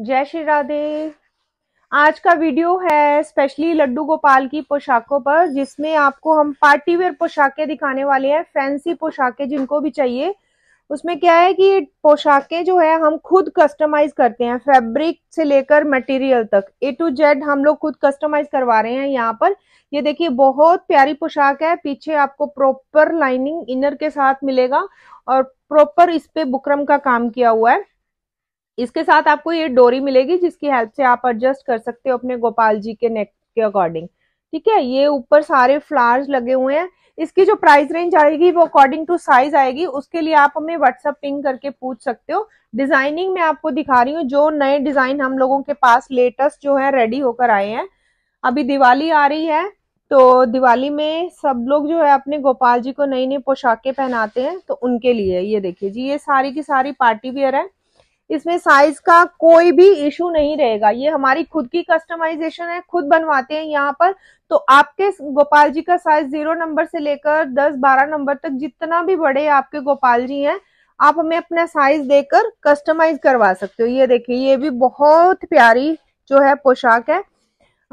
जय श्री राधे आज का वीडियो है स्पेशली लड्डू गोपाल की पोशाकों पर जिसमें आपको हम पार्टी वेयर पोशाकें दिखाने वाले हैं फैंसी पोशाकें जिनको भी चाहिए उसमें क्या है कि पोशाकें जो है हम खुद कस्टमाइज करते हैं फैब्रिक से लेकर मटेरियल तक ए टू जेड हम लोग खुद कस्टमाइज करवा रहे हैं यहाँ पर ये देखिए बहुत प्यारी पोशाक है पीछे आपको प्रॉपर लाइनिंग इनर के साथ मिलेगा और प्रॉपर इस पे बुकरम का काम किया हुआ है इसके साथ आपको ये डोरी मिलेगी जिसकी हेल्प से आप एडजस्ट कर सकते हो अपने गोपाल जी के नेक के अकॉर्डिंग ठीक है ये ऊपर सारे फ्लावर्स लगे हुए हैं इसकी जो प्राइस रेंज आएगी वो अकॉर्डिंग टू साइज आएगी उसके लिए आप हमें व्हाट्सअप पिंग करके पूछ सकते हो डिजाइनिंग में आपको दिखा रही हूँ जो नए डिजाइन हम लोगों के पास लेटेस्ट जो है रेडी होकर आए हैं अभी दिवाली आ रही है तो दिवाली में सब लोग जो है अपने गोपाल जी को नई नई पोशाकें पहनाते हैं तो उनके लिए ये देखिए जी ये सारी की सारी पार्टी वेयर है इसमें साइज का कोई भी इशू नहीं रहेगा ये हमारी खुद की कस्टमाइजेशन है खुद बनवाते हैं यहाँ पर तो आपके गोपाल जी का साइज जीरो नंबर से लेकर दस बारह नंबर तक जितना भी बड़े आपके गोपाल जी हैं आप हमें अपना साइज देकर कस्टमाइज करवा सकते हो ये देखिए ये भी बहुत प्यारी जो है पोशाक है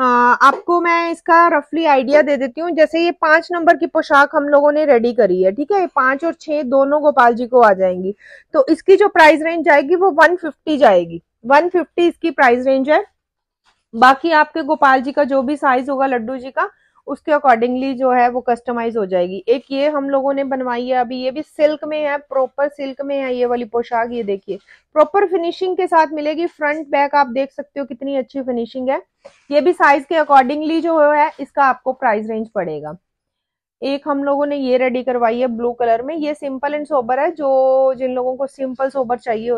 आपको मैं इसका रफली आइडिया दे देती हूँ जैसे ये पांच नंबर की पोशाक हम लोगों ने रेडी करी है ठीक है ये पांच और छह दोनों गोपाल जी को आ जाएंगी तो इसकी जो प्राइस रेंज जाएगी वो वन फिफ्टी जाएगी वन फिफ्टी इसकी प्राइस रेंज है बाकी आपके गोपाल जी का जो भी साइज होगा लड्डू जी का उसके अकॉर्डिंगली जो है वो कस्टमाइज हो जाएगी एक ये हम लोगों ने बनवाई है अभी ये भी सिल्क में है प्रॉपर सिल्क में है ये वाली पोशाक ये देखिए प्रॉपर फिनिशिंग के साथ मिलेगी फ्रंट बैक आप देख सकते हो कितनी अच्छी फिनिशिंग है ये भी साइज के अकॉर्डिंगली जो है इसका आपको प्राइस रेंज पड़ेगा एक हम लोगों ने ये रेडी करवाई है ब्लू कलर में ये सिंपल एंड सोबर है जो जिन लोगों को सिंपल सोबर चाहिए